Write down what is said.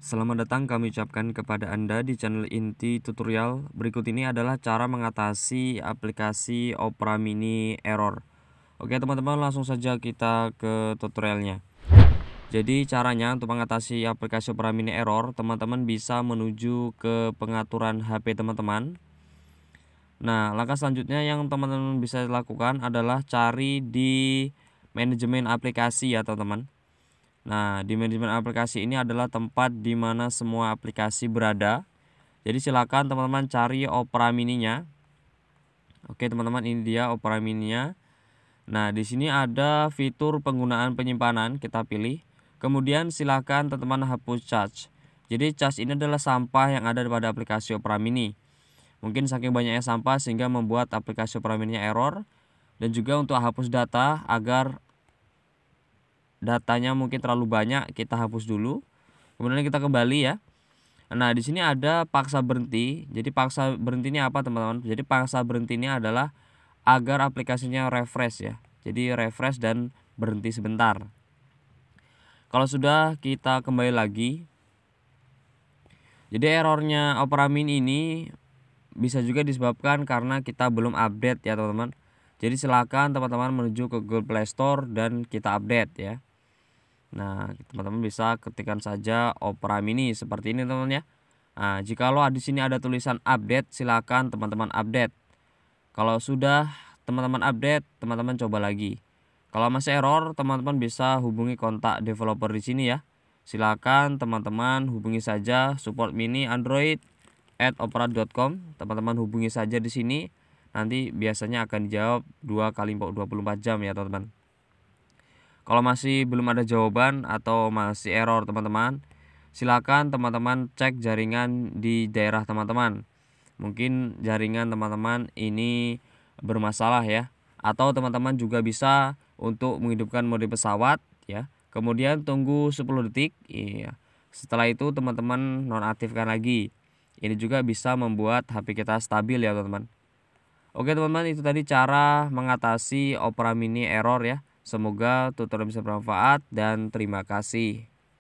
Selamat datang kami ucapkan kepada Anda di channel inti tutorial. Berikut ini adalah cara mengatasi aplikasi Opera Mini error. Oke teman-teman langsung saja kita ke tutorialnya. Jadi caranya untuk mengatasi aplikasi Opera Mini error, teman-teman bisa menuju ke pengaturan HP teman-teman. Nah, langkah selanjutnya yang teman-teman bisa lakukan adalah cari di manajemen aplikasi ya teman-teman. Nah, di manajemen aplikasi ini adalah tempat di mana semua aplikasi berada. Jadi silakan teman-teman cari Opera Mininya. Oke, teman-teman ini dia Opera Mininya. Nah, di sini ada fitur penggunaan penyimpanan, kita pilih. Kemudian silakan teman-teman hapus charge. Jadi charge ini adalah sampah yang ada pada aplikasi Opera Mini. Mungkin saking banyaknya sampah sehingga membuat aplikasi Opera Mini error dan juga untuk hapus data agar datanya mungkin terlalu banyak kita hapus dulu kemudian kita kembali ya nah di sini ada paksa berhenti jadi paksa berhenti ini apa teman-teman jadi paksa berhenti ini adalah agar aplikasinya refresh ya jadi refresh dan berhenti sebentar kalau sudah kita kembali lagi jadi errornya Opera Mini ini bisa juga disebabkan karena kita belum update ya teman-teman jadi silakan teman-teman menuju ke Google Play Store dan kita update ya. Nah, teman-teman bisa ketikkan saja Opera Mini seperti ini teman-teman ya. Nah, jikalau di sini ada tulisan update, silakan teman-teman update. Kalau sudah teman-teman update, teman-teman coba lagi. Kalau masih error, teman-teman bisa hubungi kontak developer di sini ya. Silakan teman-teman hubungi saja support mini android at opera.com. Teman-teman hubungi saja di sini. Nanti biasanya akan dijawab dua kali 24 jam ya teman-teman. Kalau masih belum ada jawaban atau masih error teman-teman, silakan teman-teman cek jaringan di daerah teman-teman. Mungkin jaringan teman-teman ini bermasalah ya. Atau teman-teman juga bisa untuk menghidupkan mode pesawat ya. Kemudian tunggu 10 detik. Iya. Setelah itu teman-teman nonaktifkan lagi. Ini juga bisa membuat HP kita stabil ya teman-teman. Oke teman-teman itu tadi cara mengatasi Opera Mini error ya. Semoga tutorial bisa bermanfaat dan terima kasih.